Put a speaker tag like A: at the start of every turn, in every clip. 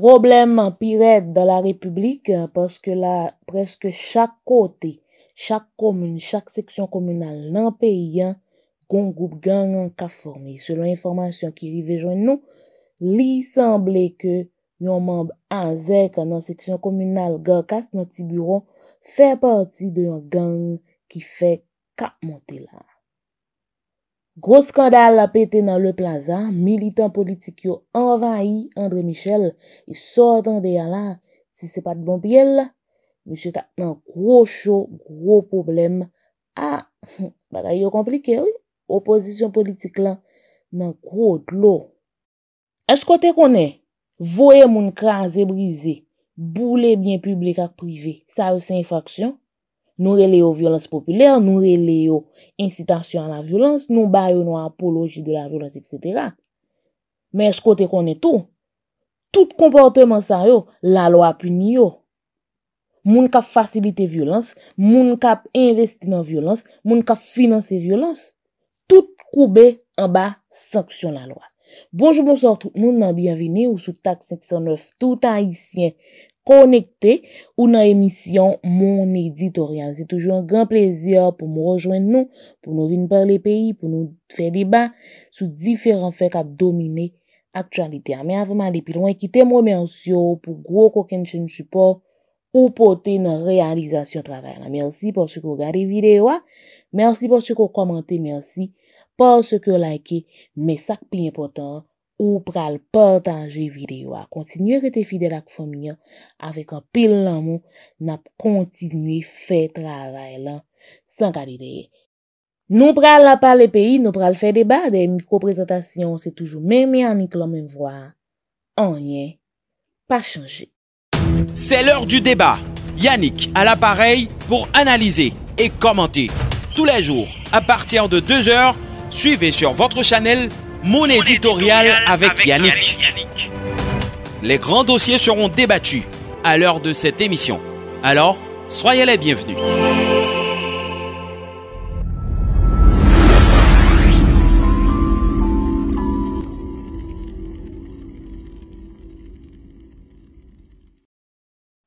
A: Problem an piret da la republik, paske la preske chak kote, chak komoun, chak seksyon komounal nan peyi an, goun goup ganyan ka formi. Selon informasyon ki rive joun nou, li sanble ke yon mamb an zek an nan seksyon komounal ganyan ka formi, fè parti de yon ganyan ki fè ka monte la. Gros skandal apete nan le plaza, militan politik yo envayi André Michel e sortan de yala, si se pat bon piyel la, mwen se ta nan gro show, gro problem. A, batay yo komplike, oui, opozisyon politik lan nan gro tlo. Esko te konen, voye moun kranze brize, boule bie publika krive, sa ou sen faksyon? Nou releyo violans populer, nou releyo incitasyon an la violans, nou bayo nou apoloji de la violans, etc. Men eskote konen tou, tout komportemen sa yo, la lo apini yo. Moun kap fasilite violans, moun kap investi nan violans, moun kap finanse violans, tout koube an ba sanksyon la lo. Bonjou bonjou, moun nan byavini ou sou tak 509, tout haisyen, konekte ou nan emisyon Mon Editorial. Se toujou an gran plezyor pou mou rejoen nou, pou nou vin par le peyi, pou nou fey deba sou diferan fey ka domine aktualite. Ame avoma depi, lwen kite mwen mensyo pou gwo koken chen suport ou pote nan realizasyon travay la. Mersi porsi kou gade videwa, mersi porsi kou komante, mersi porsi kou like, mè sak pinyen potan. ou pral partager vidéo à continuer rete fidèle à famille avec un pile lan n'a nap fait travail sans lan, Nous gade deye. Nou pral pays, pays nous fait pral des micro présentations micro toujours c'est toujours même en voix. voix vwa, rien pas changé
B: C'est l'heure du débat. Yannick à l'appareil pour analyser et commenter. Tous les jours, à partir de 2h, suivez sur votre channel mon éditorial avec Yannick. Les grands dossiers seront débattus à l'heure de cette émission. Alors, soyez les bienvenus.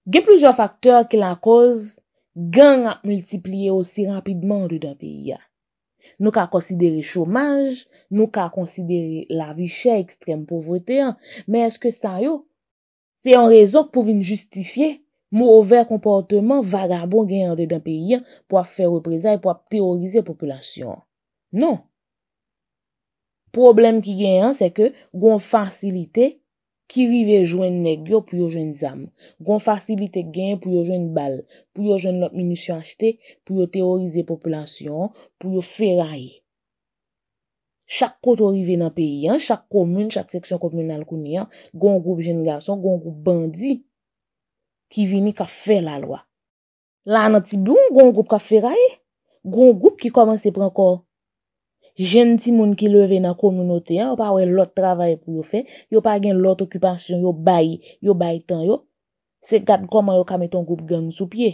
A: a plusieurs facteurs qui la causent. gang a multiplié aussi rapidement de pays. Nou ka konsidere chomaj, nou ka konsidere la vi chè ekstrem povrote an, men eske sa yo? Se an rezon pou vin justifiye mou over komporteman vagabon gen yande dan peyi an pou ap fè repreza e pou ap teorize popolasyon. Non. Problem ki gen an se ke goun fasilite Ki rive jwen negyo pou yo jwen zam, gon fasilite gen pou yo jwen bal, pou yo jwen lot minisyon achite, pou yo teorize populasyon, pou yo feraye. Chak koto rive nan peyi an, chak komoun, chak seksyon komoun al kouni an, gon groub jen gason, gon groub bandi ki vini ka fè la lwa. La nan tiboun, gon groub ka feraye, gon groub ki koman se pren kor. Jen ti moun ki leve nan komunote an, yo pa we lot travay pou yo fe, yo pa gen lot okupasyon, yo bayi, yo bayi tan yo, se kat koman yo kamet an goup gen sou pye.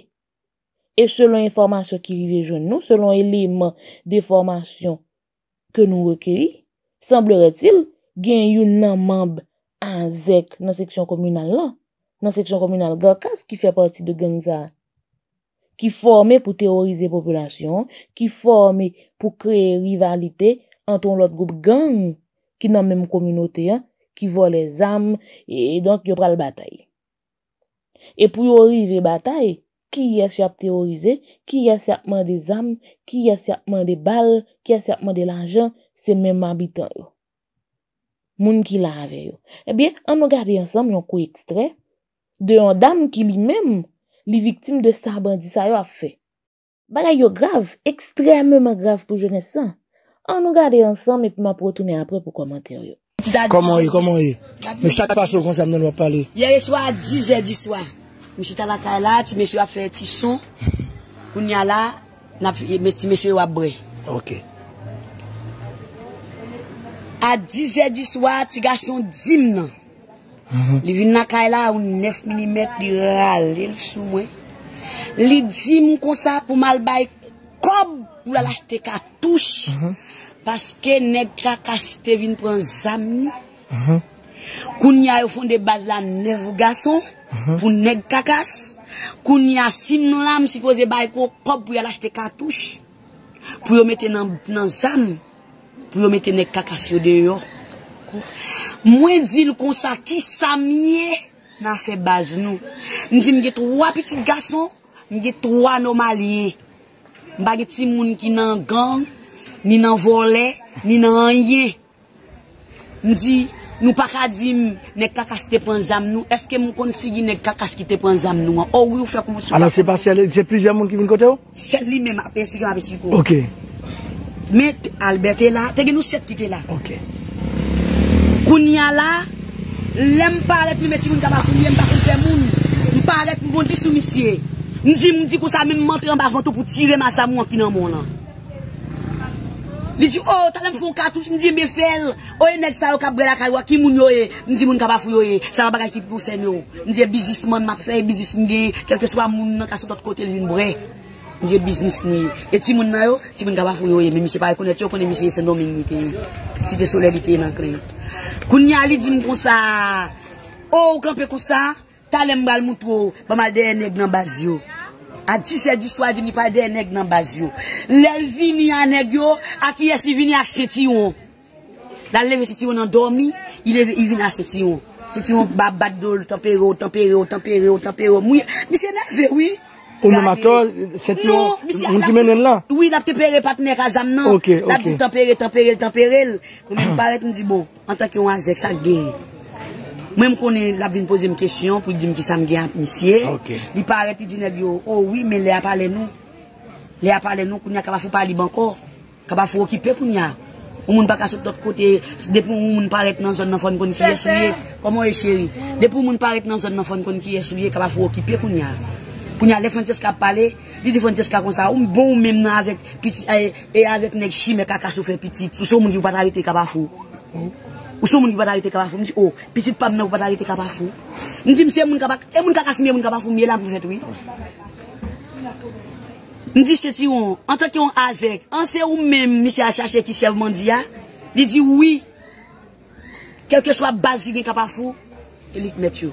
A: E selon informasyon ki rive joun nou, selon eleman de formasyon ke nou rekeri, semblere til gen yon nan mamb an zek nan seksyon komunal la, nan seksyon komunal garkas ki fe pati de gen zare. ki forme pou teorize populasyon, ki forme pou kreye rivalite an ton lot group gang ki nan menm kominote yan, ki vo le zam, e donk yo pral batay. E pou yo rive batay, ki yas yap teorize, ki yas yapman de zam, ki yas yapman de bal, ki yas yapman de lanjan, se menm abitan yo. Moun ki la ave yo. Ebyen, an nou gade yon sam, yon kou ekstrey, de yon dam ki li menm, li viktim de star bandi sa yo a fe. Baga yo grav, ekstrememe grav pou jene san, an nou gade ansan, me pou ma protounen apre pou komanteryo. Koman yo, koman yo, me chak pa chokon sa mnen wap pale.
C: Yeye swa a 10 e di swa, msou tanakay la, ti msou a fe ti son, koun ya la, ti msou a bre. Ok. A 10 e di swa, ti gason 10 nan. Mhm. li vin nan kay la ou nef milimet li rale l sou mwen li dzim kon sa pou mal bay kob pou la lache te katouche mhm. paske neg kakas te vin pou an zam mhm. koun ya yo fon de baz la nev gaso pou neg kakas koun ya sim non lam si kose bay kob pou la lache te katouche pou yo mette nan zam pou yo mette neg kakas yo de yo kou Mwen di nou konsa ki sa miye, nan fe baz nou. Mwen di mwen ge trwa pitik gason, mwen ge trwa nan malye. Mwen bagi ti moun ki nan gang, ni nan vole, ni nan aye. Mwen di nou pakadim, ne kakas te pon zam nou, eske mwen kon sigi ne kakas ki te pon zam nou. Ou wou fèk mwen souk. Anan se pa
D: se alè, se prizè moun ki vin kote
C: ou? Se li men apè sigan apè sigan kote ou.
D: Ok.
C: Mwen Albert te la, te gen nou set ki te la. Ok. Kouni ala, lèm parlek mwen ti mwen kabafou, mwen palek mwen konti sou misye. Mwen di mwen di kousa mwen mwen tremba vantou pou tirem a sa mwen ki nan moun an. Li di, o, oh, talen foun katouj, mwen di mwen fel, oye ned sa yo kabrela kagwa ki moun yoe, mwen di mwen kabafou yoe, sa mwen bagay ki kousen yoe. Mwen di e bizis mwen ma fey, bizis mwen de, kelke swa moun nan ka sou tot kote li mwen bre. Mwen di e bizis mwen yoe. E ti mwen nan yoe, ti mwen kabafou yoe, mwen mi se pare konet yoe konen mi seye se nomin mwen teye. Si te Kou ni alidim kon sa, ou oh, kon pe kon sa, talem bal mout wou, pa ma de eneg nan baz yo. A ti se di swa di ni pa de eneg nan baz yo. Lel vini aneg yo, a ki es li vini ak seti yon. Dal leve seti yon an domi, i leve i vini ak seti yon. Seti yon babadol, tempero, tempero, tempero, tempero, mouye. Mi se nel ve wii. Ou mè matol, sè ti yo, mè di menen lan? Oui, lè ap tepere pat mè kazam nan, lè ap di tempere, tempere, tempere, mè mè paret mè di bon, an tan ki yo an zèk sa gen. Mè mè konè, lè ap vin pose mè kèsyon pou di mè ki sa m gen, mè siye, li paret ti di nen yo, oh oui, mè lè ap ale nou, lè ap ale nou, kounè a kapafou pali banko, kapafou o kipè kounè a. Ou mè mè baka sot tot kote, depou mè mè paret nan zon nan fon kon ki yesuye, komo e chéri, depou mè mè paret nan zon nan fon kon ki yesuye, kapafou o kipè kounè a Kwenye alefantyes ka pale, li defantyes ka konsa, ou mwen bon mwen mnen avek, eh, e avek nek chi me kakaso fe pitit. Ou sou mwen yon badaryte kaba fou? Ou sou mwen yon badaryte kaba fou? Mwen di, ou, oh, pitit pam mwen wou badaryte kaba fou? Mwen di, mwen kakasne mwen kaba fou, mwen yon la mwen vete, ou? Mwen di, seti wou, an te ki wou aze, an se wou mwen mwen mwen se a chache ki chevman di ya? Mwen di, oui, keke shwa base ki gen kaba fou? Elik met yo.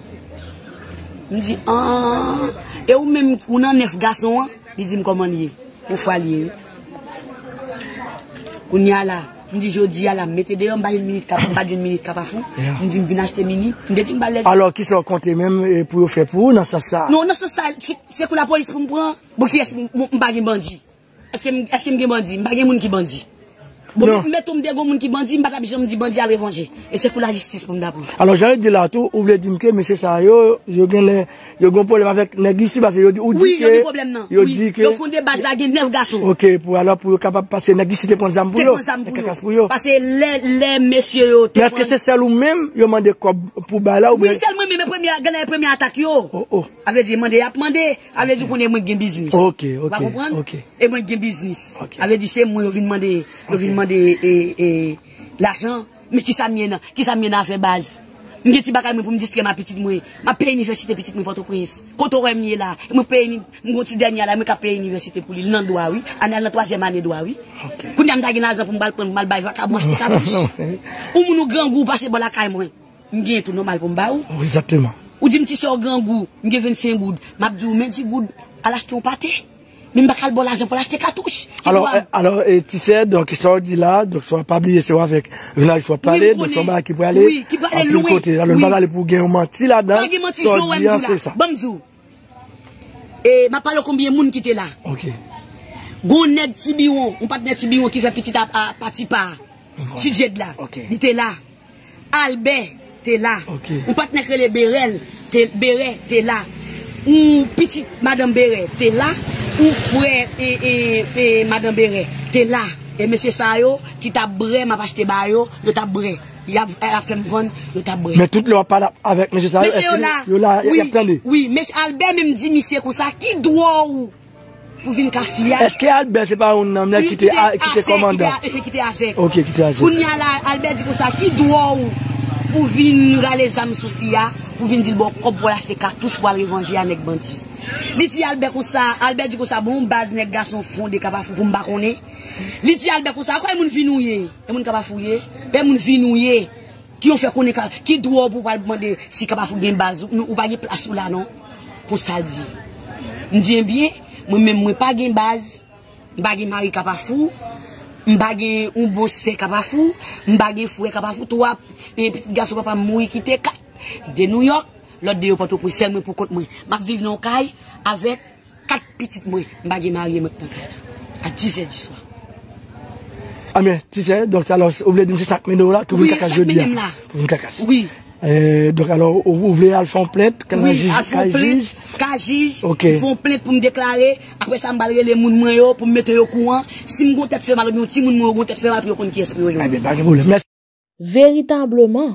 C: Mwen di, aaa, ah. e ou men mwen an nef gason an, li zi m koman liye, mwen fwa liye. Kouni ala, mwen di jodi ala, metede yo m bagye mini kapafu, mwen di m vinach temini, mwen de ti m bagye. Alors ki
D: se wakonte men mwen pou yo fe pou ou nan sa sa? Non,
C: nan sa sa, se kou la polis kompren, m bagye mandi. Eske m gen mandi, m bagye moun ki mandi. Bon mè tou mdè gò moun ki bandi, mbata bi jè mdè bandi al revanje. E se kou la jistis mdè apou.
D: Alors jè anè di la tou, ou vle di mke, mè se sa yo, yo oh, oh. gen lè, yo gòn pòlèm avèk negisi, basè yo di ou di ke... Oui, yo di pòlèm nan. Yo di ke... Yo fonde
C: basè la gen nef gassou.
D: Ok, pou alò pou yo kapap pase negisi te pon zamboulo. Te pon zamboulo.
C: Te kakas pou yo. Pase lè, lè, mè se yo te pon... Mè aske se sel ou mèm, yo mande kò pou ba la ou vle... Oui, sel mè de l'achan mi ki sa mwen an fe baz mwen gen ti baka mwen pou mwen distre ma petite mwen ma peye universite petite mwen potoprins koto rem nye la, mwen peye mwen konti denye ala, mwen ka peye universite pou li nan doa wii, ane ane toase manen doa wii kounen ane dage nazan pou mwen balpon mwen balpon mwen kabonche te katous
D: ou
C: mwen nou gen gou passe bolakay mwen mwen gen tou normal pou mwen ba ou ou di mwen ti se gen gou, mwen gen 25 goud mwen di ou 20 goud ala chpon pati Mwen bakal bo la, jen po la chete katouche.
D: Alors, ti sè, donk son di la, donk son pa bliye sewa anvek, vè nan yon fwa pale, donk son ba la ki po ale, anpe yon kote, anpe yon pa ale pou gen, ou man ti la dan, son di anpe sa.
C: Bonjou, e, ma palo konbyen moun ki te la. Gon ned tibiron, ou pat ned tibiron ki rapiti ta pati pa, tijed la, ni te la. Albe, te la. Ou pat ned kreli berel, te bere, te la. Ou piti madan bere te la Ou fre e, e, e madan bere te la E mese sayo ki ta bre ma pache te bayo Yo ta bre Ya fèm fon yo ta bre Mese albe mèm di misè kousa Ki dwou pou vin kassiya Eske
D: albe se pa ou nan mè kite komanda
C: Kite asèk Kou nè la albe di kousa Ki dwou pou vin gale zam soufiya pou vin dil bo kop bo la se ka, tou sou wale revanje ya nek banti. Li ti Albert kousa, Albert di kousa, bon mbaz nek gason fonde kapafou pou mbakone. Li ti Albert kousa, akwa yon e moun vinou ye, yon e moun kapafou ye, yon e moun vinou ye, ki yon fè konen ka, ki dwo wale bwande si kapafou genbaz, ou bagye plasou la non, pou sa di. Ndiye mbiye, mwen mwen mwen pagye mbaz, mbagye mari kapafou, mbagye ou bose kapafou, mbagye fwe kapafou, mba tou wap, e piti gason wap De New York, lot de yo patok mwen, se mwen pou kont mwen Bak vive nan kay, avek kat pitit mwen Mbage marye mwen tan kay la A tise di so
D: Ame, tise, donk alos, ouble di mse sakme nou la Kou mwen kakas yo di ya Ouble al fon plet, kajij
C: Kajij, fon plet pou m deklare Ape sa m balre le moun mwen yo, pou m mette yo kouan Si m gote te fe malo, m yon ti moun moun gote te fe malo Pou yon kon ki esprou yon ah,
A: Veritableman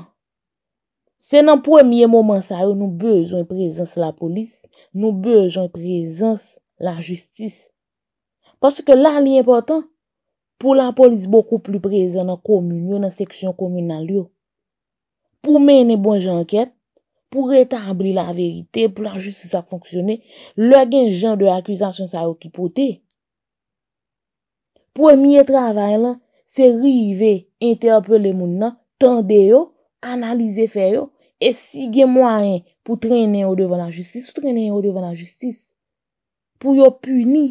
A: Se nan premye momen sa yo, nou bezon prezons la polis, nou bezon prezons la justis. Paske la li important, pou la polis bokou pli prezons nan kominyo, nan seksyon kominyo nan liyo. Pou menen bon jan ket, pou retabli la verite, pou la justis sa fonksyone, le gen jan de akwizasyon sa yo ki pote. Premye travay lan, se rive interpele moun nan, tende yo, analize fe yo, E si genmwa en pou trene yo devan la justis, pou trene yo devan la justis, pou yo puni.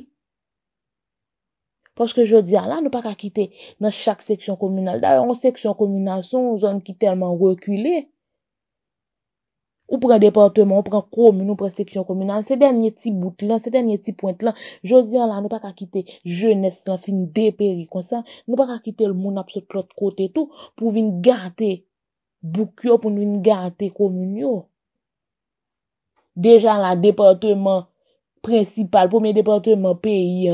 A: Paske jodi an la, nou pa ka kite nan chak seksyon komunal. Da yon seksyon komunal, son zon ki telman rekule. Ou pren departement, ou pren komunal, ou pren seksyon komunal. Se denye ti bout lan, se denye ti point lan. Jodi an la, nou pa ka kite jeunes lan, fin de peri konsan. Nou pa ka kite l moun apse tlot kote tou, pou vin gate. Bukyo pou nou nga ate kominyo. Deja la departement principal pou mè departement peyi.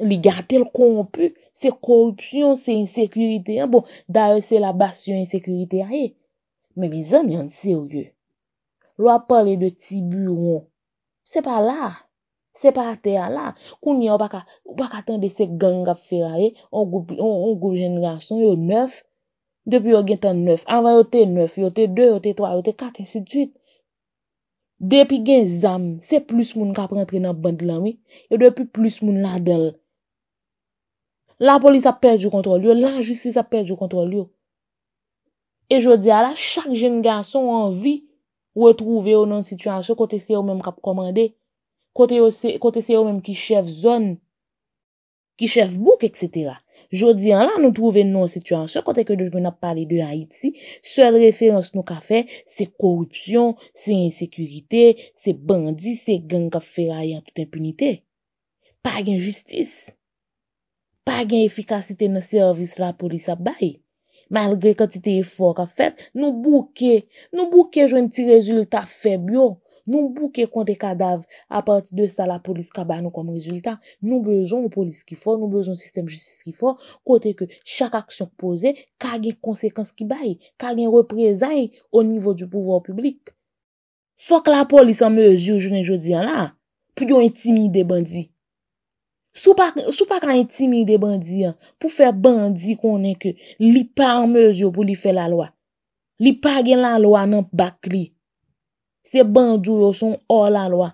A: Li ga ate l konpè. Se korupsyon, se insekurite. Bon, daye se la basyon insekurite ae. Mè bizan yon se rye. Lwa pale de tiburon. Se pa la. Se pa ate a la. Kouni yo baka tende se ganga fera e. On go jenrasyon yo nef. Depi yo gen tan 9, anwa yo te 9, yo te 2, yo te 3, yo te 4, et si tu it. Depi gen zam, se plus moun kap rentre nan band lan we, yo depi plus moun la del. La polis a perj yo kontrol yo, la justis a perj yo kontrol yo. E jodi ala, chak jen ganson anvi wetrouve yo nan situasyon kote se yo men kap komande, kote se yo men ki chef zon, ki chef bouk, et setera. Jodi an la nou trouve nou situasyon kote ke doj mwen ap pale de Haiti, sel referans nou ka fe, se korupsyon, se insekurite, se bandi, se gen ka fe rayan tout impunite. Pa gen justice, pa gen efikasite nan servis la polis abaye. Malgre katite efor ka fe, nou bouke, nou bouke jwen mti rezultat feb yo. Nou bouke kontè kadav a pati de sa la polis kaba nou kom rezultat, nou bezon nou polis ki fò, nou bezon sistem justice ki fò, kontè ke chak aksyon ki pose, kage konsekans ki bay, kage reprezae o nivou du pouwò publik. Fok la polis an mezi ou jounen joudiyan la, pou yon intimide bandi. Sou pa kan intimide bandi an, pou fè bandi konen ke li pa an mezi ou pou li fè la lwa. Li pa gen la lwa nan bak li. Se bandou yo son or lan lwa.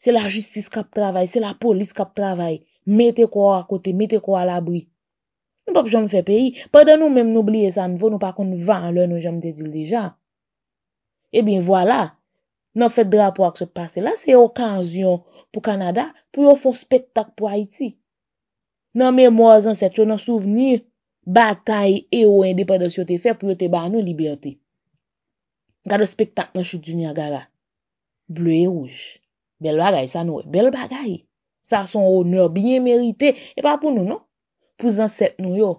A: Se la justis kap travay, se la polis kap travay. Mete kwa akote, mete kwa alabri. Nou pap jom fe peyi. Pardon nou menm nou bliye san, nou pa kon nou van lwen nou jom te di l dejan. E bin wala, nou fet drap wak se pase. La se yo kanzyon pou Kanada, pou yo fon spektak pou Haiti. Nou menm wazan set yo nou souvnir batay eyo en depa de sou te fe pou yo te ban nou liberté. Gado spektak nan chou dunya gara. Ble e rouj. Bel bagay sa nou. E. Bel bagay. Sa son honour binye merite. E pa pou nou nou. Pou zanset nou yo.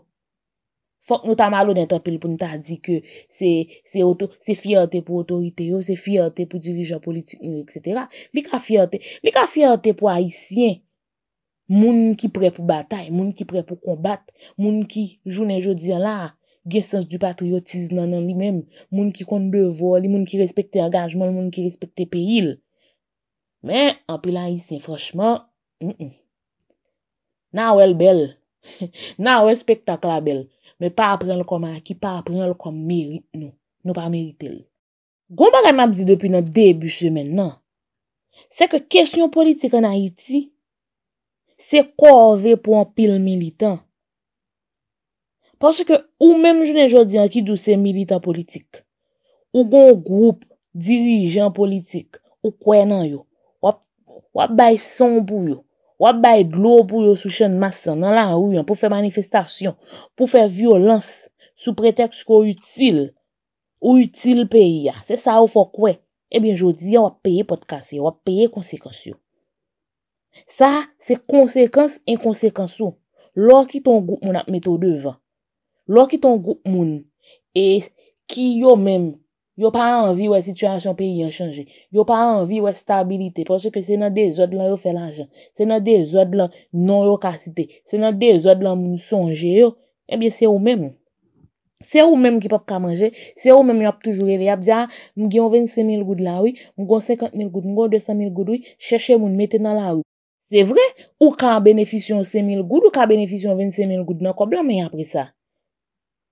A: Fok nou ta malou nan tapil pou nou ta di ke se fiyate pou otorite yo. Se fiyate pou dirijan politik yo, etc. Bi ka fiyate. Bi ka fiyate pou haisyen. Moun ki pre pou batay. Moun ki pre pou kombat. Moun ki jounen joudi an la. Gessans di patriotiz nan nan li menm, moun ki kon bevor, li moun ki respekte angajman, li moun ki respekte peyil. Men, anpil an iti, froschman, n'an. Nan wèl bel, nan wèl spekta kwa bel, men pa apren l kon man aki, pa apren l kon merite nou, nou pa merite l. Goun bagan mabzi depi nan debi semen nan, se ke kesyon politik an Haiti, se kou avè pou anpil militant. Kansè ke ou mèm jounen jodi an ki dou se milita politik, ou bon group dirijen politik, ou kwen nan yo, wap bay son pou yo, wap bay glo pou yo sou chen masan nan lan ou yo, pou fe manifestasyon, pou fe violans, sou preteks ko util, ou util peyi ya. Se sa ou fokwe, ebyen jodi an wap peyi potkase, wap peyi konsekansyo. Sa, se konsekans, inkonsekansyo, lor ki ton group moun ap meto devan, Lo ki ton gout moun e ki yo mèm, yo pa anvi wè situasyon pe yon chanje, yo pa anvi wè stabilite, pòsè ke se nan dezod lan yo fè l'ajan, se nan dezod lan non yo karsite, se nan dezod lan moun sonje yo, ebyen eh se ou mèm. Se ou mèm ki pap kamanje, se ou mèm yop toujou reyap, ah, mwen gen yon 25.000 gout la wè, mwen gen 50.000 gout, mwen gen 200.000 gout wè, chèche moun metè nan la wè. Se vre, ou ka benefisyon 5.000 gout, ou ka benefisyon 25.000 gout, nan kwa blan mèy apre sa.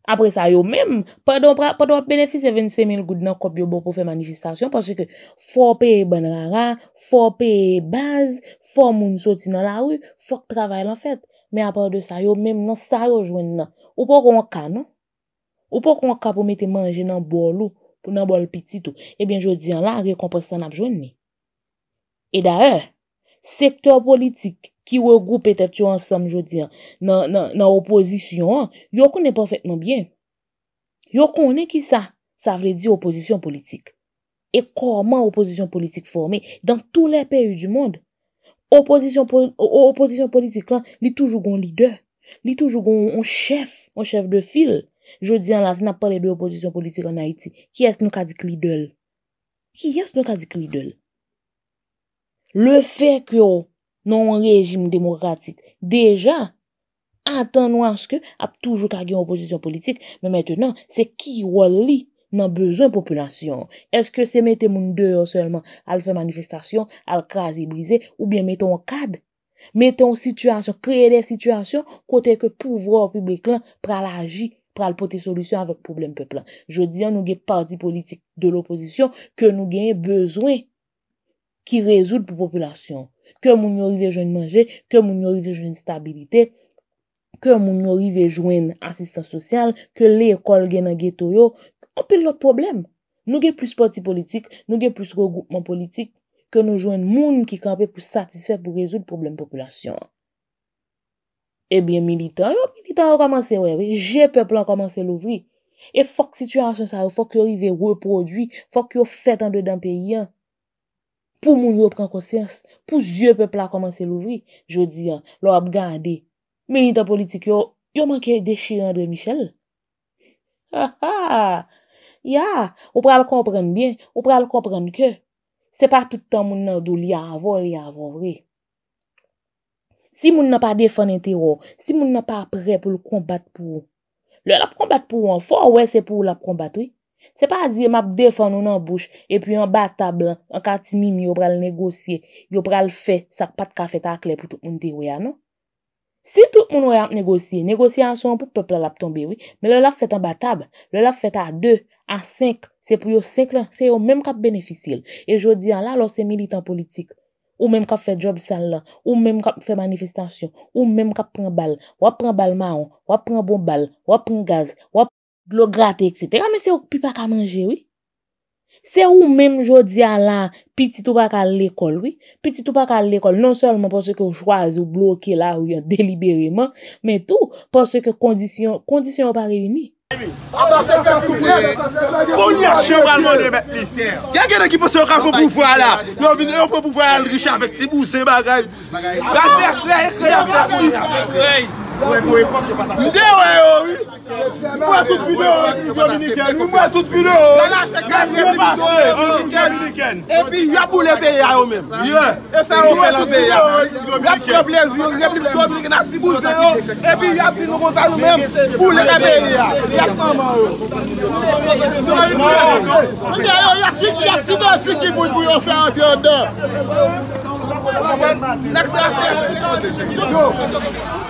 A: Apre sa yo menm, pa do ap benefis e 25.000 goud nan kop yo bo pou fe manifestasyon paswe ke fò pe ban rara, fò pe baz, fò moun soti nan la wè, fòk travay lan fet. Men apre de sa yo menm, nan sa yo jwen nan. Ou pou kon wak ka, nou? Ou pou kon wak ka pou mette manje nan bolou, pou nan bol piti tou. Ebyen eh jodi an la, rekomprese san ap jwen mi. E daèr, eh? Sektor politik ki wè goup etat yo ansam jodi an nan oposisyon an, yo konen profetman byen. Yo konen ki sa, sa vre di oposisyon politik. E koman oposisyon politik formè dan tou lè peryu di moun. Oposisyon politik lan li toujougon lider. Li toujougon chèf, chèf de fil. Jodi an la, se na pale de oposisyon politik an Haiti, ki es nou kadik lidol? Ki es nou kadik lidol? Le fe kyo nan rejim demokratik, deja, atan nou anske, ap toujou kage yon oposisyon politik, men maintenant, se ki wali nan bezwen populasyon. Eske se mette moun deyo selman al fe manifestasyon, al krasi brise, ou bien mette moun kad, mette moun situasyon, kreye lè situasyon, kote ke pouvro publik lan pral agi, pral pote solisyon avèk poublem peplan. Je diyan nou gen pardi politik de l'oposisyon ke nou gen bezwen ki rezoud pou populasyon. Ke moun yo rive jwen manje, ke moun yo rive jwen stabilite, ke moun yo rive jwen asistan sosyal, ke le ekol gen a geto yo, anpe lout problem. Nou gen plus parti politik, nou gen plus regroupman politik, ke nou jwen moun ki kanpe pou satisfè pou rezoud problem populasyon. Ebyen militan, yo militan an komanse wè, jè pepl an komanse louvri. E fok situasyon sa yo, fok yo rive reprodui, fok yo fet an de dan peyi an. pou moun yo pren konsyans, pou zye pepla komanse louvri, jodi, lò ap gande, menita politik yo, yo manke dechi Andre Michel. Ha ha! Ya, ou pral komprende bien, ou pral komprende ke, se pa toutan moun nan dou li avon, li avon vre. Si moun nan pa defon entero, si moun nan pa pre pou l'kombat pou, lè l'ap kombat pou an, fò wè se pou l'ap kombat wè. Se pa a zi map defon ou nan bouch, e pi yon ba tab lan, an ka timimi yo pral negosye, yo pral fe, sak pat ka fet akle pou tout moun te wè anon. Si tout moun wè anp negosye, negosye an son pou peple la ap tombe wè, me lè la fet an ba tab, lè la fet an 2, an 5, se pou yo 5 lan, se yo mèm kap benefisil. E jodi an la, lò se militan politik, ou mèm kap fet job san lan, ou mèm kap fet manifestasyon, ou mèm kap pren bal, wè pren bal maon, wè pren bon bal, wè pren gaz, wè pren bal, lo grate, etc. Mè se ou pipak a manje, wè? Se ou mèm jodi an lan piti tou baka l'ekol, wè? Piti tou baka l'ekol, non seulement pò ah, se ke ou chwaze ou bloke la wè deliberèman, mè tou pò se ke kondisyon, kondisyon wè pa reyouni.
B: Ouè kou vapor Merci. Mdè ouè yo wè.
C: Mwen tou fide ou wè yo rise yo mi gen. Ou mwen tou fide ouwè yo wè. Grandache tèeen dè mwen vile SBS ou
B: edge ou pri buye Shake it up. E p Credit yo wè gen. E san yo wè lise yo. Wè yu kopun prezi yo wè. Wè yuc tat can scatteredоче pouob ne Ken. Etp vile ponaddous mèm wè, boulle enge me ya. Wè kman ma wò. Tèen wò yu yol. Men dow yon kayfish kik mwen goonvan yo fez kor o dewa. Lèk 모 e pytanie an yon chèk pène yo.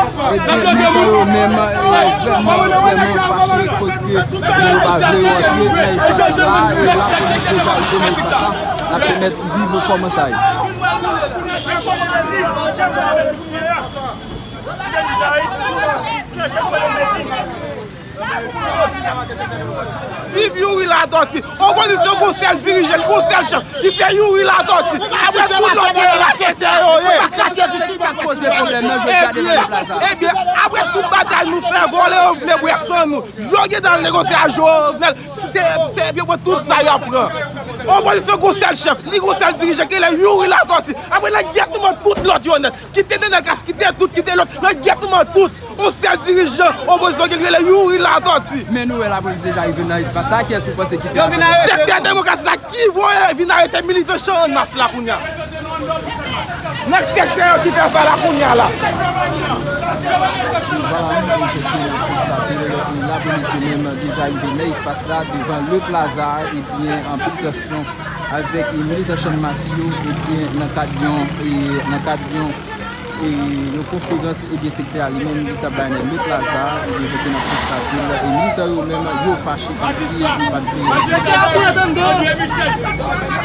B: et panebite ou menman fèmouyou. Emin fachist pou ek wènmè balje ou an peè ya season la zzè lè sepè Che 이러 an gosta sa sè, Biv yu ri la doti Obo di se yon gounsel dirijen Gounsel chef Di se yon ri la doti eh eh eh Abre tout lote Ebi Abre tout badaj mou fè Vole ouble wè son nou Jogue dan lè gounsel a jòv Sebi wè tout sa yop Obo di se yon gounsel chef Ni gounsel dirijen Ki lè yu ri la doti Abre lè gép nou man tout lote Kite dene kase Kite tout kite lote Lè gép nou man tout Obo di se yon dirijen Obo di se yon gounsel dirijen Ki lè yu ri la doti Men nou e la polis deja i ven nan ispast la, kes pou fò se ki fè? Sèk tè demokras la ki y voè, vin nan y tè milite chan mas la kounyà. Nèk sèk tè yon ki fè fa la kounyà la. Nou wala, mwen jè fè pou fò se pa dire, la polis yon men deja i ven nan ispast la, devan le plaza, y ven an potefyon, avèk y milite chan mas yon, y ven nan kadyon, y nan kadyon. E yon konflikans e biye sekre alimoun, yon tablanyan mouk la ta, yon rekenatik tatil, e mouk ta yon menman yon fachik, yon fachik, yon
D: fachik.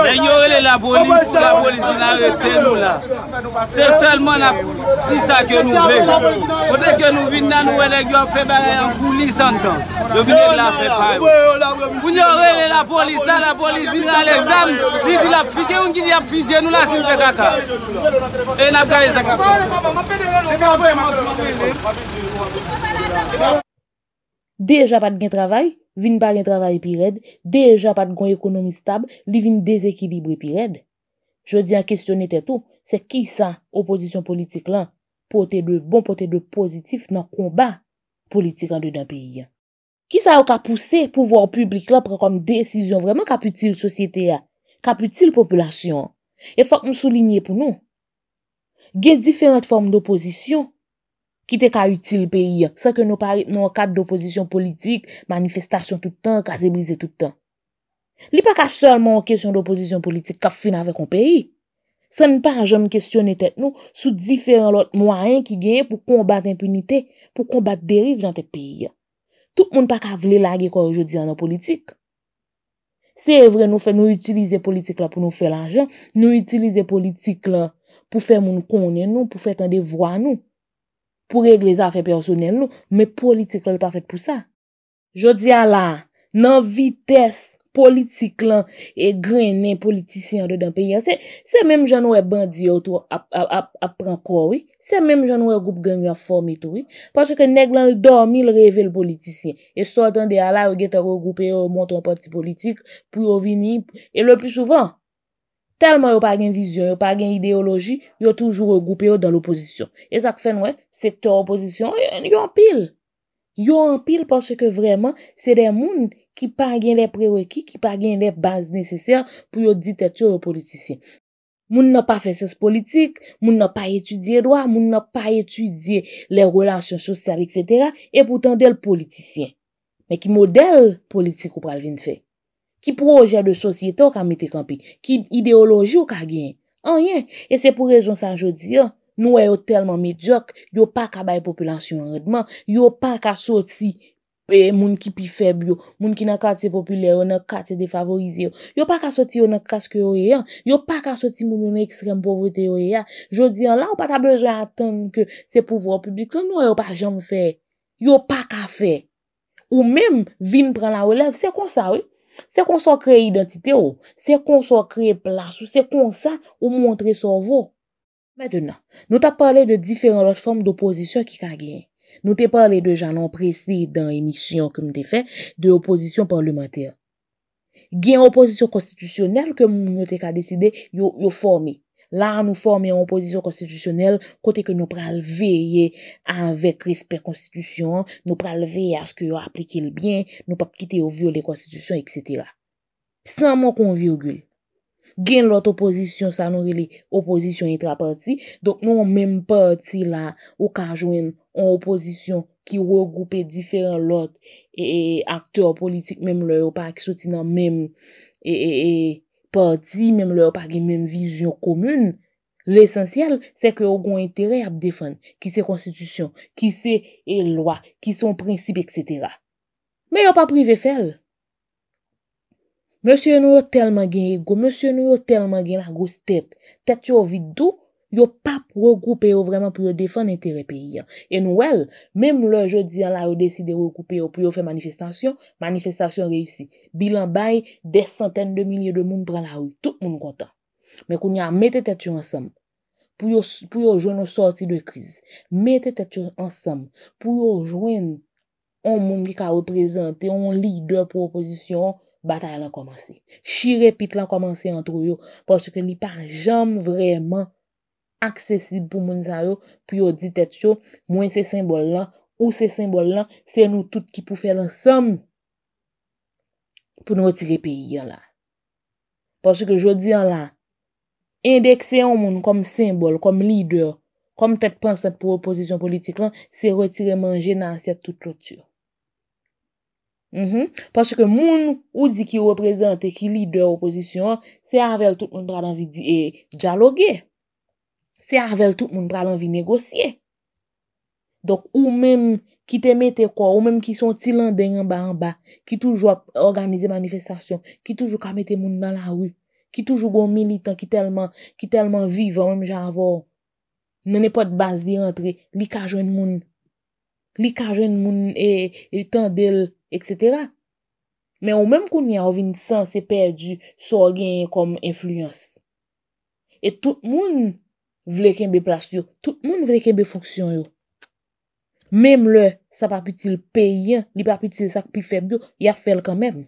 B: Mwen yo rele la polis, la polis mi nan rete nou la. Se selman ap di sa ke nou ve. Kote ke nou vin nan nou ene gyo ap febare an kou li santan. Yo vine la febare. Mwen yo rele la polis, la polis mi nan lè zan. Li di la pfike, ou n ki di ap fije nou la si ou fe kaka. E nap gare sa kaka.
A: Deja pat gen travay. vin pa gen travay pi red, deja pat kon ekonomi stab, li vin desekilibri pi red. Je di an kestyonete tou, se ki sa oposisyon politik lan, pote de bon, pote de pozitif nan komba politik an de dan pi. Ki sa yo ka pousse pouvoan publik lan pre kom desisyon vreman ka putil sosyete a, ka putil populasyon. E fok m souline pou nou. Gen diferent form d'oposisyon, ki te ka util peyi, sa ke nou parit nou akad d'oposisyon politik, manifestasyon toutan, kasebrize toutan. Li pa ka solman okesyon d'oposisyon politik ka fin avè kon peyi. Sa nou pa an jom kestyone tet nou sou diferan lot mwaen ki geye pou kombat impunite, pou kombat deriv jante peyi. Tout moun pa ka vle lage kwa oujodi an an politik. Se e vre nou fe nou utilize politik la pou nou fe lanjen, nou utilize politik la pou fe moun konye nou, pou fe tende vwa nou. pou regle za afe personel nou, me politik lal pa fet pou sa. Jodi a la, nan vites politik lan, e grenen politisyen an do dan peyi, se menm janwe bandi yo tou apran kwa wik, se menm janwe goup gengyan formi tou wik, pwase ke neg lan dormi lreve l politisyen, e sotan de a la, ou geta regroupe yo monton parti politik, pou yo vini, e lopi souvan. Talman yo pa gen vizyon, yo pa gen ideologi, yo toujou regroupe yo dan l'oposisyon. E sak fen wè, sektor oposisyon, yo anpil. Yo anpil panche ke vreman, se den moun ki pa gen le preweki, ki pa gen le baz neseser pou yo ditetur yo politisyen. Moun nan pa fè ses politik, moun nan pa etudye doa, moun nan pa etudye le relasyon sosyal, etc. E pou tan del politisyen, men ki model politik ou pral vin fè. Ki proje de sosyete ou ka mite kampi. Ki ideoloji ou ka gen. Anyen. E se pou rezon sa jodi an. Nou e yo telman medyok. Yo pa ka baye populasyon redman. Yo pa ka soti e, moun ki pi feb yo. Moun ki nan kate se popule. Yo nan kate se defavorize yo. Yo pa ka soti yo nan kase ke yo e yan. Yo pa ka soti moun moun ekstrem povite yo e yan. Jodi an la ou pa tableje atan ke se pouvran publik. Nou e yo pa jom fe. Yo pa ka fe. Ou men vin pran la ou lev. Se kon sa wey. Se kon sa kreye identite ou, se kon sa kreye plas ou, se kon sa ou montre son vò. Mètenan, nou ta pale de diferent lot form d'oposisyon ki ka gen. Nou te pale de janon presi dan emisyon kwen te fe de oposisyon parlimenter. Gen oposisyon konstitusyonel ke nou te ka deside yo formi. La nou forme yon opozisyon konstitisyonel, kote ke nou pral veye avèk resperk konstitisyon, nou pral veye aske yo aplike l byen, nou pap kite yo vyo le konstitisyon, etc. San moun kon virgul, gen lot opozisyon sa nou rele opozisyon yon tra parti, don nou mèm parti la ou ka jwen an opozisyon ki wè goupè diferan lot e akteur politik mèm lè ou pa akisoti nan mèm e... parti, mèm lèw pa gen mèm vizyon komoun, l'esensyal se ke yo gwen intere ap defan ki se konstitusyon, ki se e lwa, ki son prinsip, etc. Mè yo pa prive fel. Mèsyen yo telman gen ego, mèsyen yo telman gen agostet, tet yo vit dup, Yo pa progroupe yo vreman pou yo defan enterepe yon. E nou wel, mem lò je diyan la yo deside regroupe yo pou yo fè manifestasyon, manifestasyon reysi. Bilan bay, de santèn de milyè de moun pran la yo. Tout moun kontan. Mè kou nyan, mette tè tchou ansam. Pou yo joun nou sorti de kriz. Mette tè tchou ansam. Pou yo joun on moun ki ka reprezenté, on li dè propozisyon, batay la komansé. Chi repit la komansé an trou yo, porsi ke ni pa jam vreman aksesib pou moun zaryo, pou yo di tet yo, mwen se sembol la, ou se sembol la, se nou tout ki pou fel ansam pou nou retire peyi an la. Paske jo di an la, indekse an moun kom sembol, kom lider, kom tet pan se proposisyon politik lan, se retire manje nan se tout sot yo. Mm-hmm. Paske moun ou di ki reprezent e ki lider oposisyon, se avel tout moun dra danvi di e djalogue. se avel tout moun pral anvi negosye. Dok ou menm ki te mette kwa, ou menm ki son ti landen yon ba anba, ki toujwa organize manifestasyon, ki toujwa ka mette moun nan la wu, ki toujwa goun militan, ki telman vive, ou menm jan avon, nenepot bas di rentre, li ka jwen moun, li ka jwen moun, etan e del, etc. Men ou menm koun yon avin sans se perdi, so gen yon konm enflyans. Et tout moun, vle kembe plas yo. Tout moun vle kembe foksyon yo. Mem le, sa pa pitil peyen, li pa pitil sak pi feb yo, ya fel kanmen.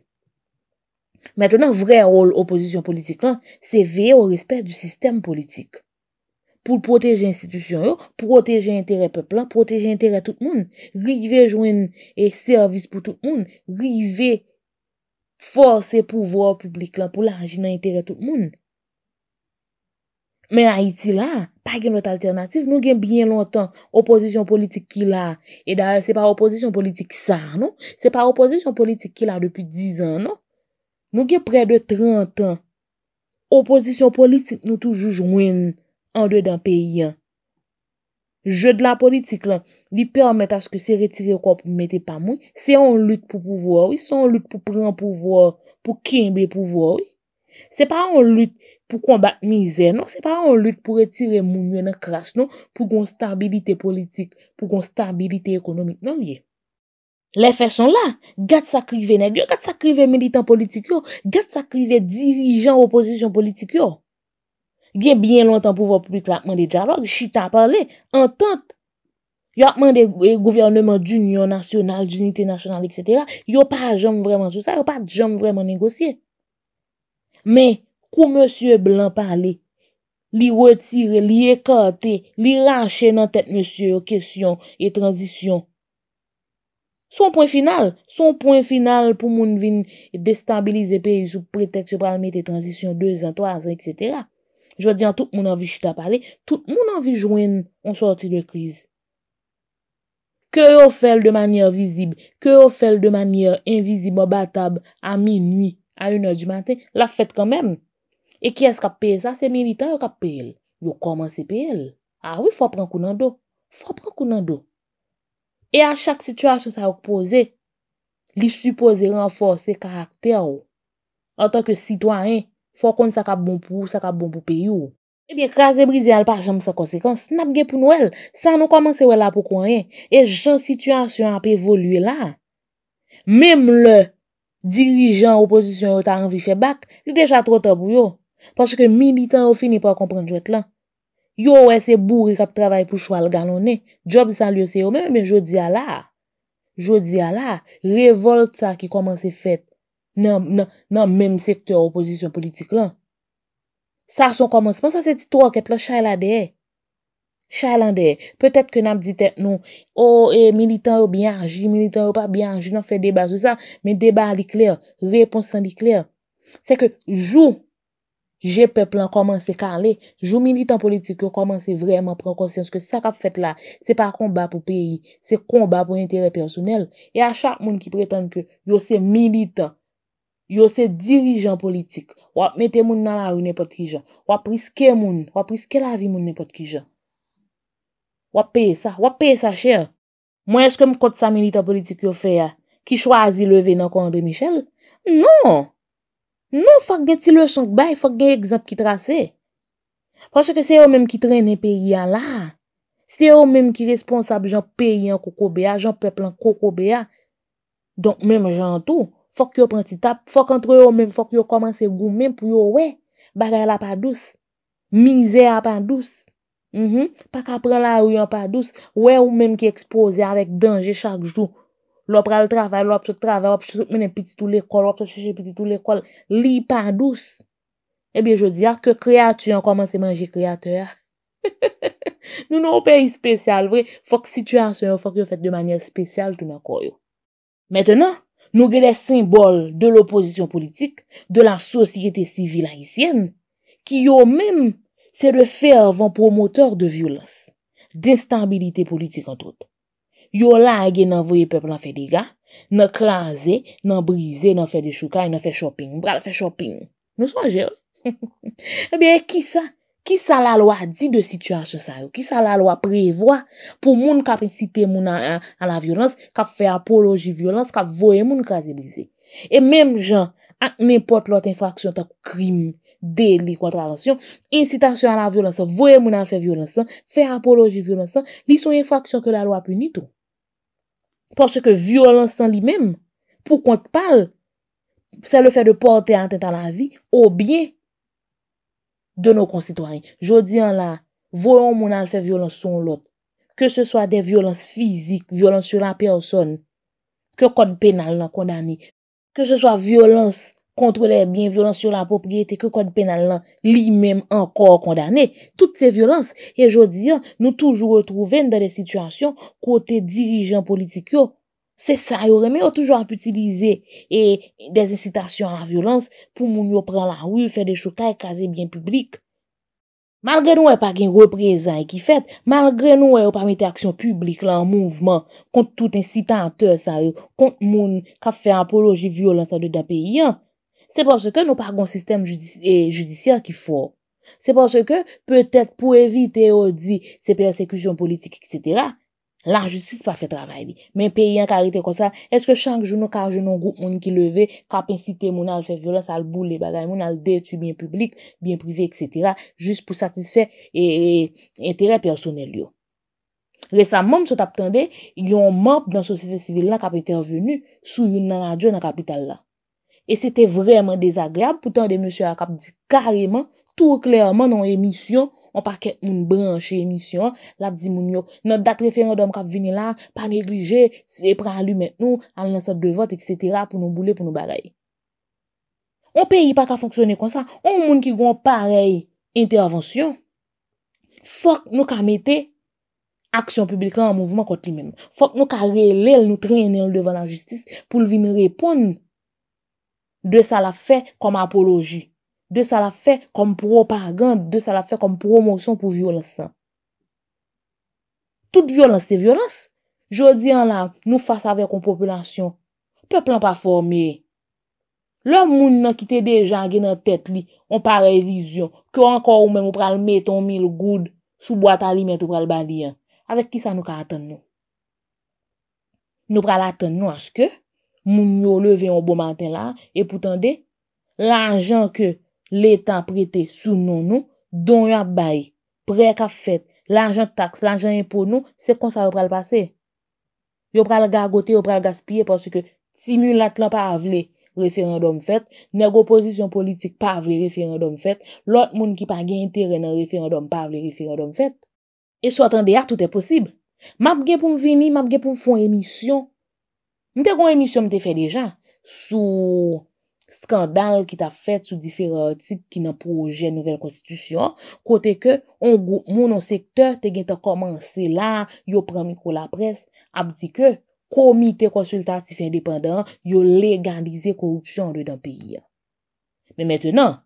A: Meten an vre rol oposisyon politik lan, se veye ou respet du sistem politik. Poul proteje institisyon yo, proteje interè peplan, proteje interè tout moun, rive jwen e servis pou tout moun, rive force pou vwa ou publik lan, pou lanji nan interè tout moun. Men Haiti la, pa gen not alternatif, nou gen bien lontan oposisyon politik ki la. E da, se pa oposisyon politik sa, non? Se pa oposisyon politik ki la depi 10 an, non? Nou gen pre de 30 an, oposisyon politik nou toujoujoun an de dan peyi an. Je de la politik lan, li permete aske se retire kwa pou mette pa moun, se an lout pou pouvo ou, se an lout pou pren pouvo, pou kimbe pouvo ou. Se pa an lout, pou konbat mize, non? Se pa an lout pou retire mounye nan kras, non? Pou kon stabilite politik, pou kon stabilite ekonomik, nan non, liye? Le fè son la. Gat sakrive neg, gat sakrive meditan politik yo, gat sakrive dirijan oposisyon politik yo. Gye bien lontan pou vò publik lakman de djalog, chita parle, entant. Yo akman de gouvyanleman eh, d'unyon nasyonal, d'unite nasyonal, etc. Yo pa jom vreman sou sa, yo pa jom vreman negosye. Men, Kou monsye blan pale, li wotire, li ekote, li ranche nan tet monsye ou kesyon e tranzisyon. Son pon final, son pon final pou moun vin destabilize pey sou pretek se pralme te tranzisyon 2 an 3 an, etc. Jodi an tout moun anvi chita pale, tout moun anvi jwen on sorti de kriz. Ke yo fel de manye vizib, ke yo fel de manye invizib obatab a mi nwi, a un an di mate, la fet kanmen. E ki es ka pe sa, se menita yo ka pe el. Yo komanse pe el. A, wè, fò pran kounan do. Fò pran kounan do. E a chak situasyon sa yo kpose, li suppose renforse karakter yo. An to ke sitwa en, fò kon sa ka bon pou, sa ka bon pou pe yo. E bie, kaze brize al pa jom sa konsekans, snap gen pou nou el. San nou komanse wè la pou kwan en, e jan situasyon ap evolwe la. Mem le dirijan oposisyon yo ta anvi fe bat, li deja trotan pou yo. Paske ke militant ou fini pa komprenn jote lan. Yo ou ese bouri kap travay pou chwal galon ne. Job san liyo se yo men, men jodi a la. Jodi a la. Revolt sa ki koman se fet nan menm sektor oposisyon politik lan. Sa son koman se. Pansa se tito waket la, chay lan deye. Chay lan deye. Petet ke nan ap dite nou, o, e, militant ou bi anji, militant ou pa bi anji, nan fe deba sou sa, men deba li kler, reponsan li kler. Se ke jou, jè pe plan komanse kan le, jou militan politik yo komanse vreman pran konsyans ke sak ap fet la, se pa komba pou peyi, se komba pou entere personel, e a chak moun ki pretan ke yo se militan, yo se dirijan politik, wap mette moun nan la ou nepot ki jan, wap priske moun, wap priske la vi moun nepot ki jan. Wap pe sa, wap pe sa chè, mwen eske mkot sa militan politik yo fè ya, ki chwazi leve nan konde Michel? Non, Nou fòk gen ti lò chonk bay, fòk gen ekzamp ki trase. Fòk se ke se yo mèm ki trene pe yon la. Se te yo mèm ki responsab jon pe yon koko beya, jon pe plan koko beya. Donk mèm jantou, fòk yo pranti tap, fòk antre yo mèm, fòk yo komanse goun mèm pou yo wè. Bagay la pa dous, mizè a pa dous. Mhm. Pak apren la ou yon pa dous, wè ou mèm ki ekspose avèk denje chak joun. lop pral travèl, lop sot travèl, lop sot menè piti tout lèkòl, lop sot chèche piti tout lèkòl, li pa douz. Ebyen, jò diya, kè kreatyon kwa manse manje kreatyon. Nou nou peyi spesyal, vre, fok situasyon, fok yo fèt de manye spesyal, tou nan kwa yo. Mètènan, nou genè simbol de l'oposisyon politik, de lan sosyete sivil haisyen, ki yo mèm se refèrvan promoteur de vyolos, d'instabilite politik an tout. Yo la e gen nan voye pep nan fe diga, nan kranze, nan brize, nan fe de chouka, nan fe shopping, bral fe shopping. Nou swan jè? E bè, ki sa? Ki sa la lo a di de situasyon sa yo? Ki sa la lo a prevoa pou moun kap incite moun an la vyolans, kap fe apoloji vyolans, kap voye moun krasilize? E mèm jan, ak nepot lote infraksyon tak krim, delik, kontravensyon, incitasyon an la vyolans, voye moun an fe vyolans, fe apoloji vyolans, li son infraksyon ke la lo a puni ton. Porsè ke violans nan li mèm, pou kon te pal, se le fè de portè an tè tan la vi, ou bie de nou konsitwany. Jodi an la, vou yon mounan fè violans son lot, ke se swa de violans fizik, violans sou la person, ke kod penal nan kondani, ke se swa violans... kontre lebyen vyolans yo la popriyete ke kode penal lan li menm ankor kondane. Tout se vyolans, e jodi an, nou toujou wotrouven dan de sitwasyon kote dirijan politik yo. Se sa yo reme yo toujou ap utilize de zin sitasyon la vyolans pou moun yo pran la ou yo fe de chokay kaze byen publik. Malgre nou e pa gen reprezan ki fet, malgre nou e yo pamite aksyon publik lan mouvman kont tout in sitante sa yo, kont moun ka fe apoloji vyolans a do da peyi an. Se por se ke nou pa goun sistem judisyar ki fwo. Se por se ke, pe tèt pou evi te odi se persekusyon politik, et cetera, lan jistif pa fè travay li. Men pe yon karite konsa, eske chan k jounon kar jounon goun moun ki leve, kapensite moun al fèk violè salbou le bagay moun, al detu bien publik, bien privè, et cetera, jist pou satisfè et intèrè personel yo. Resamman, sot ap tende, yon mòp dan sosyete sivil la kapiter venu, sou yon nan radyo nan kapital la. E sete vreman dezagrab pou tan de monsye akap di kariman, tou klerman nan emisyon, an pa ket nou branche emisyon, lap di moun yo, not da kreferan dom kap vini la, pa neglije, e pran li men nou, an lan sete de vot, et setera, pou nou boule, pou nou bagaye. On peyi pa ka foksyone konsa, on moun ki gwan parey intervansyon, fok nou ka mette aksyon publika an mouvman kot li men. Fok nou ka relel nou trene l devan la jistis, pou l vini repon, Dè sa la fè kom apologi, dè sa la fè kom propagande, dè sa la fè kom promosyon pou violensan. Tout violens, tè violens. Jodi an la, nou fasa ve kon populansyon, pe plan pa formi e. Lè moun nan kite de jan gen nan tèt li, on pa revizyon, kè an kor ou men mou pral meton mil goud sou boata li men tou pral baliyan. Avèk ki sa nou ka aten nou? Nou pral aten nou aske? moun yo leve yon bon mantin la, epoutande, l'anjan ke l'etan prete sou non nou, don yon bay, prek a fèt, l'anjan tax, l'anjan impon nou, se kon sa yo pral pase. Yo pral gagote, yo pral gaspye, porsi ke timi l'atlan pa avle referandom fèt, neg oposisyon politik pa avle referandom fèt, lot moun ki pa gen teren an referandom pa avle referandom fèt. E sou atande ya, tout e posib. Map gen pou m vini, map gen pou m fon emisyon, Mwen te kon emisyon mwen te fe deja sou skandal ki ta fet sou difer tit ki nan proje nouvel konstitusyon kote ke moun an sektor te gen ta komanse la yo prami kou la pres ap di ke komite konsultatif independant yo legalize korupsyon re dan peyi an. Men metenan,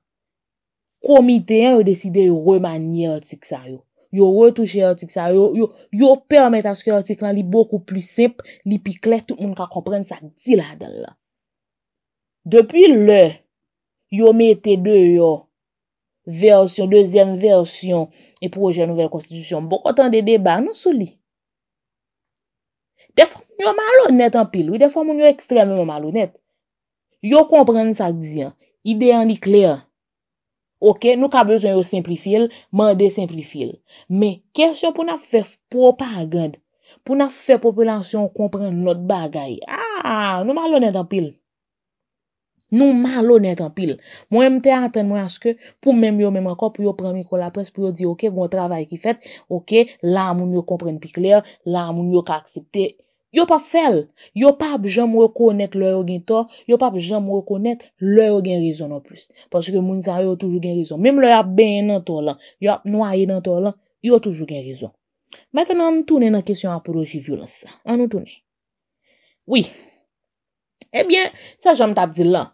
A: komite an yo deside remanye an tit sa yo. Yo retouche erotik sa, yo permit aske erotik nan li boku pli sep, li piklet tout moun ka kompren sa gdi la del la. Depi le, yo mette de bon, non, yo versyon, dezyen versyon, e proje nouvel konstitusyon, bokotan de deba nan sou li. Def moun yo malounet an pil, def moun yo ekstrem moun malounet. Yo kompren sa gdi an, ide an li kli an. Ok, nou ka bejwen yo simplifil, mande simplifil. Men, kesyon pou nan se fes propa a gand, pou nan se fes populasyon kompren not bagay. A, ah, nou malo net an pil. Nou malo net an pil. Mwen mte a anten mwen aske pou menm yo menm akon, pou yo prem yon kolapres, pou yo di ok, goun travay ki fet, ok, la moun yo kompren pi kler, la moun yo ka aksepte. Yo pa fel, yo pa ap jom rekonek lor yo gen to, yo pa ap jom rekonek lor yo gen rizon an plus. Pwoske moun sa yo toujou gen rizon. Mim lor ap benye nan to lan, yo ap nouaye nan to lan, yo toujou gen rizon. Maten an toune nan kesyon apoloji vyolans. An nou toune? Oui. Ebyen, eh sa jom tap di lan.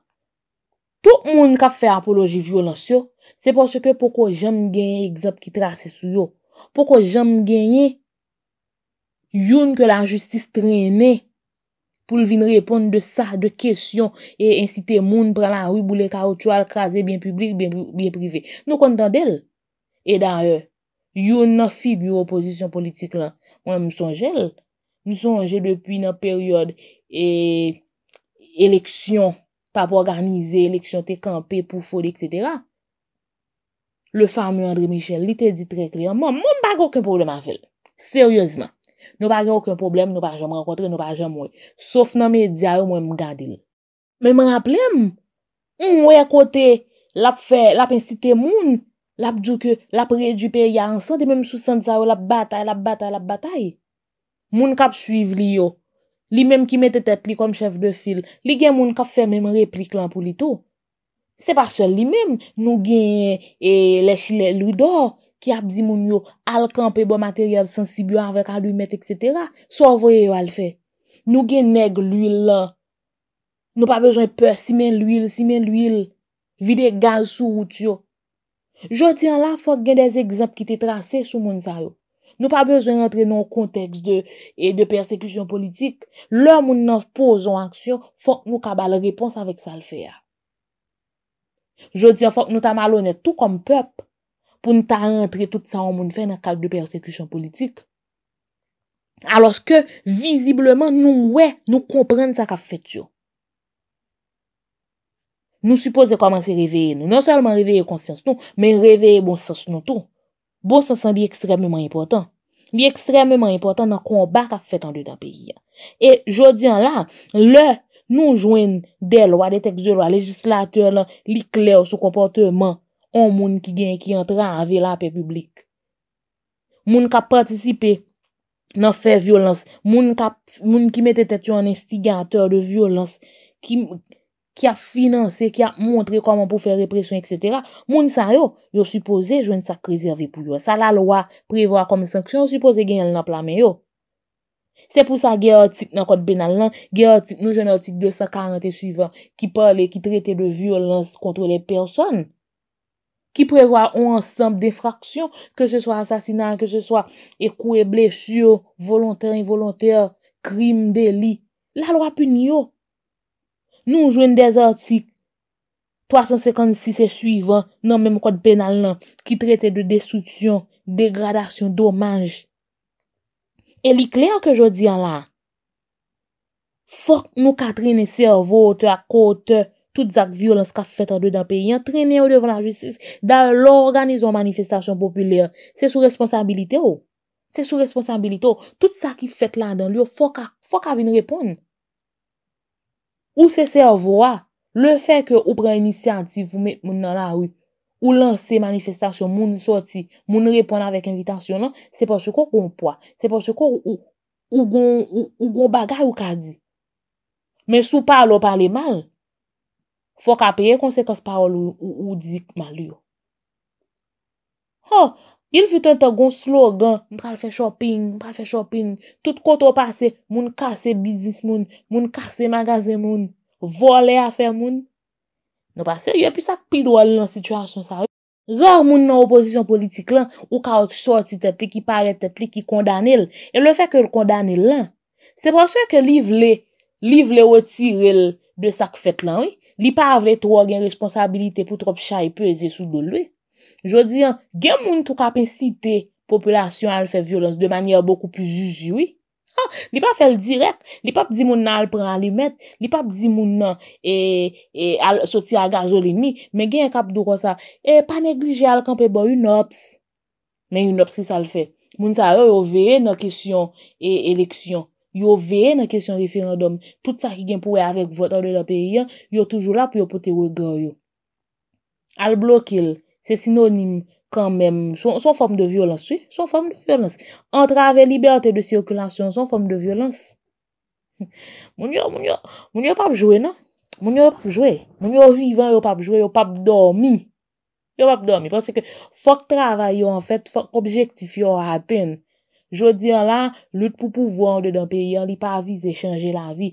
A: Tout moun ka fe apoloji vyolans yo, se pwoske pwoske jom genye egzap ki trase sou yo. Pwoske jom genye... Youn ke la justice trenè pou l'vin repon de sa, de kesyon, e insite moun pran la roue bou le kaoutchoual krasè, bien publik, bien privè. Nou kontan del. E da yon, yon nan fig yon oposisyon politik lan, mwen msongel. Msongel depi nan peryode e leksyon, pa pou organizè, leksyon te kampe pou fode, etc. Le fami André Michel, li te dit re kliyon, mwen mba gòkèm pou lè ma fel. Seryozman. Nou pa jan ouken problem, nou pa jan mwen kontre, nou pa jan mwen. Sof nan medya ou mwen mwen gandil. Men mwen ap lem, mwen wè kote, l ap fè, l ap incite moun, l ap djouke, l ap rejupè yansan, di mwen mwen sou santsa ou l ap batay, l ap batay, l ap batay. Moun kap suiv li yo, li menm ki mette tèt li kon chef de fil, li gen moun kap fè menm replik lan pou li tou. Se pa chel li menm, nou genye e lèchile loudor, ki ap di moun yo al kanpe bo materyel sensibyo avèk an du met, etc. So avoye yo al fe. Nou gen neg l'huil la. Nou pa bejwen pe, simen l'huil, simen l'huil. Vide gaz sou ou tiyo. Jotien la, fok gen dez egzamp ki te trase sou moun sa yo. Nou pa bejwen rentre nou konteks e de persekusyon politik. Lò moun nou poson aksyon, fok nou kaba l'repons avèk sa l'fe ya. Jotien fok nou ta malone tout kom pep. pou nou ta rentre tout sa ou moun fè nan kak de persekwisyon politik. Alos ke, vizibleman, nou wè nou komprenne sa ka fèt yo. Nou suppose koman se reveye nou. Non salman reveye konsyans nou, men reveye bon sens nou tou. Bon, sa san di ekstrememan important. Di ekstrememan important nan kon baka fèt an de da peyi ya. E, jodi an la, le nou jwen de lwa, de tek zyo lwa, legislatèr lan, li kler ou sou kompote man, On moun ki gen ki entra an ve la apè publik. Moun ka patisipe nan fè violans. Moun ki mette tet yo an instiganteur de violans. Ki a finanse, ki a montre koman pou fè represyon, etc. Moun sa yo, yo suppose joun sa krizirve pou yo. Sa la loa privwa komi sanksyon, yo suppose gen yon nan plame yo. Se pou sa geotik nan kote penal nan, geotik nou jenotik 240 suivan, ki pale, ki trete de violans kontre le person. ki prevoa ou ansanp defraksyon, ke se so asasina, ke se so ekou e blesyo, volontèr, involontèr, krim, deli, la lwa pun yo. Nou jwen de zartik, 356 e suivan, nan menm kwa dbenal nan, ki trete de destruksyon, degradasyon, domanj. E li kler ke jodi an lan, fok nou katrine servote akote tout zak violans ka fèt an do da peyi, an trene yo devan la jesis, dan l'organizon manifestasyon popyler, se sou responsabilite yo. Se sou responsabilite yo. Tout sa ki fèt lan dan li yo, fòk avin repoun. Ou se se avouwa, le fè ke ou pran inisyanti, ou lanse manifestasyon, moun soti, moun repoun avèk invitasyon nan, se pou se kou konpwa, se pou se kou ou goun bagay ou kadi. Men sou pal ou pale mal, Fok apye konsekans paol ou dik mali yo. Ho, il vit an te gon slogan, mkal fe chopin, mkal fe chopin, tout koto pase, moun kase bizis moun, moun kase magazin moun, vole afe moun. Nopase, yon pi sak pid wale nan situasyon sa. Rar moun nan opozisyon politik lan, ou ka wak sorti tetli ki pare tetli ki kondane l. El le fe ke l kondane l lan. Se pwosye ke liv le, liv le wotire l de sak fet lan wey, li pa avle tro gen responsabilite pou trop chay peze sou do lwe. Jodi, gen moun tou kapensite populasyon al fe violons de manye yo boku pou jujiwi. Ha, li pa fel direk, li pa ap di moun nan al pran li met, li pa ap di moun nan e, e, al soti a gazolini, men gen kap dou kwa sa, e pa neglije al kanpe bo unops. Men unopsi sal fe. Moun sa yo e, yo veye nan kesyon e leksyon. Yo veye nan kesyon referandom, tout sa ki gen pou wey avek votan de la periyan, yo toujou la pou yo pote wey ganyo. Al blokil, se sinonim kanmen, son form de violans wey, son form de violans. Entrave, liberte de sirkulasyon, son form de violans. Moun yo, moun yo, moun yo pap jwe nan, moun yo pap jwe, moun yo vivan yo pap jwe, yo pap dormi. Yo pap dormi, pwese ke fok travay yo an fèt, fok objektif yo apen. Jodi an la, lout pou pouvo an de dan peyi an, li pa vize chanje la vi.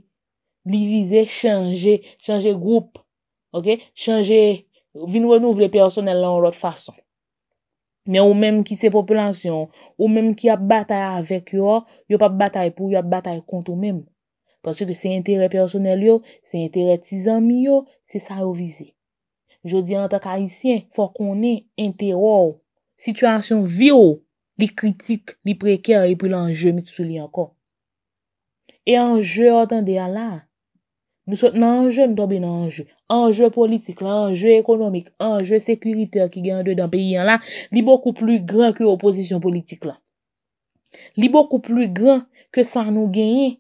A: Li vize chanje, chanje group, ok? Chanje, vin renouv le personel lan wot fason. Men ou menm ki se populasyon, ou menm ki ap batay avèk yo, yo pa batay pou, yo batay kont ou menm. Pasè ke se entere personel yo, se entere tizan mi yo, se sa yo vize. Jodi an ta ka isyen, fò konen entero, situasyon vi yo, li kritik, li prekè a epi l'anjè mi tsou li ankon. E anjè, otan de a la, nou sot nan anjè nou dobe nan anjè, anjè politik la, anjè ekonomik, anjè sekurite a ki gen anjè dan peyi an la, li boku plou gran ke oposisyon politik la. Li boku plou gran ke san nou genye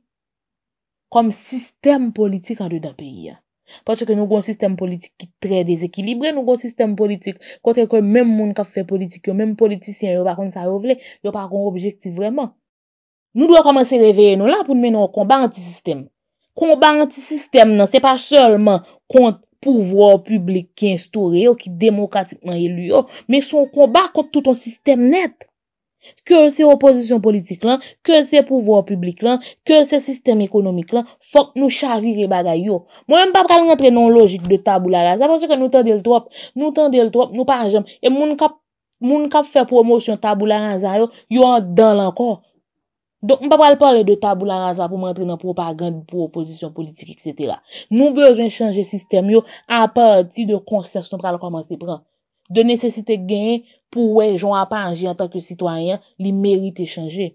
A: kom sistem politik anjè dan peyi an. Patreke nou goun sistem politik ki tre desekilibre, nou goun sistem politik kontre kon menm moun ka fe politik yo, menm politisyen yo bakon sa yo vle, yo bakon objektif vreman. Nou dwa komanse reveye nou la pou nou menon konba anti-sistem. Konba anti-sistem nan non, se pa selman kont pouvwa ou publik ki instore ou ki demokratikman elu yo, men son konba kont touton sistem net. Kèl se oposisyon politik lan, kèl se pouvòp publik lan, kèl se sistem ekonomik lan, fòk nou chavire bagay yo. Mwen mpa pral rentre nan logik de tabou la raza, fòk se nou tende l trop, nou tende l trop, nou parajem, e moun kap fè promosyon tabou la raza yo, yo an dan lankò. Don, mpa pral pral de tabou la raza pou rentre nan propagand pou oposisyon politik, etc. Nou bezon chanje sistem yo a pati de konsersyon pral koman se pran. De nesesite genye... pou wè joun apanji an tanke citoyen li merite chanje.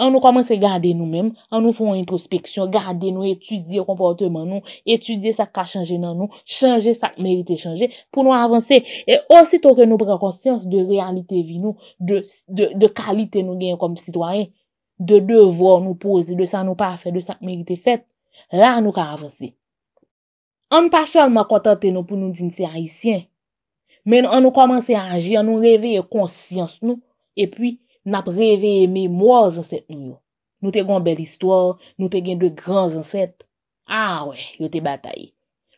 A: An nou komanse gade nou mèm, an nou fon yon introspeksyon, gade nou etudye komportèman nou, etudye sak ka chanje nan nou, chanje sak merite chanje pou nou avanse. E osi toke nou prekonsyans de realite vi nou, de kalite nou genye kom citoyen, de devò nou pose, de sa nou pafe, de sak merite fet, la nou ka avanse. An pa chal ma kontante nou pou nou din fè haisyen, Men an nou komanse a anji, an nou reveye konsyans nou, epwi, nap reveye me mwa zanset nou. Nou te gwen bel istor, nou te gen dwe gran zanset. A we, yo te bataye.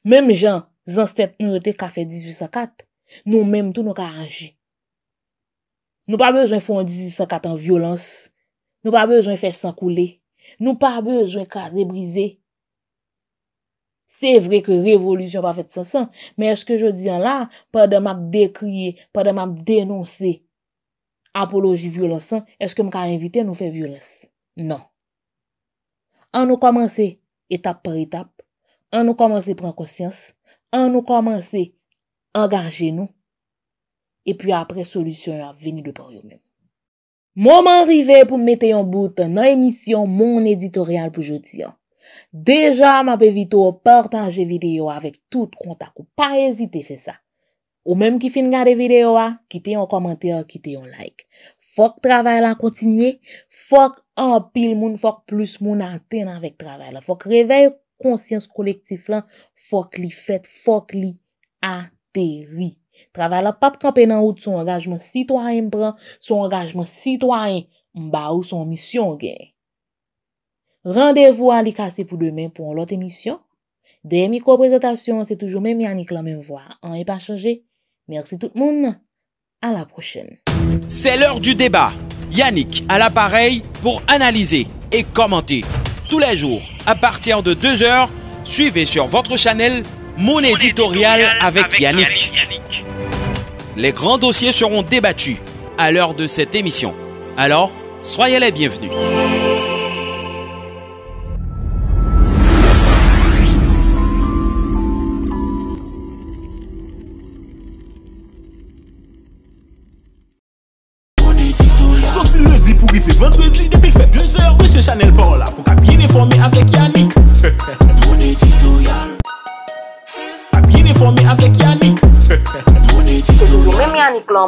A: Mem jan, zanset nou yo te ka fe 1804, nou mem tou nou ka anji. Nou pa bejwen foun 1804 an violans, nou pa bejwen fè sankoule, nou pa bejwen kaze brize. Se vre ke revolusyon pa fet sasan, men eske jo diyan la, pa dem ap dekriye, pa dem ap denonse apoloji vyolosan, eske m ka evite nou fe vyolosan? Nan. An nou komanse etap par etap, an nou komanse pren kousyans, an nou komanse engarje nou, epi apre solusyon veni de par yo men. Mouman rive pou m meteyon bout nan emisyon mon editorial pou joti an. Deja m ap evito ou partanje video avèk tout kontak ou pa ezite fè sa Ou mèm ki fin gade video a, kite yon komentè, kite yon like Fok travè la kontinye, fok anpil moun, fok plus moun anten avèk travè la Fok revey konsyans kolektif la, fok li fèt, fok li ateri Travè la pap kapè nan out son orajman sitwayen pran, son orajman sitwayen mba ou son misyon gè Rendez-vous à l'ICAC pour demain pour l'autre émission. Des micro-présentations, c'est toujours même Yannick la même voix. On n'est pas changé. Merci tout le monde. À la prochaine.
B: C'est l'heure du débat. Yannick à l'appareil pour analyser et commenter. Tous les jours, à partir de 2h, suivez sur votre channel Mon éditorial avec Yannick. Les grands dossiers seront débattus à l'heure de cette émission. Alors, soyez les bienvenus.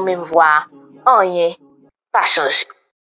A: 재미 mwa oni pa s הי filt.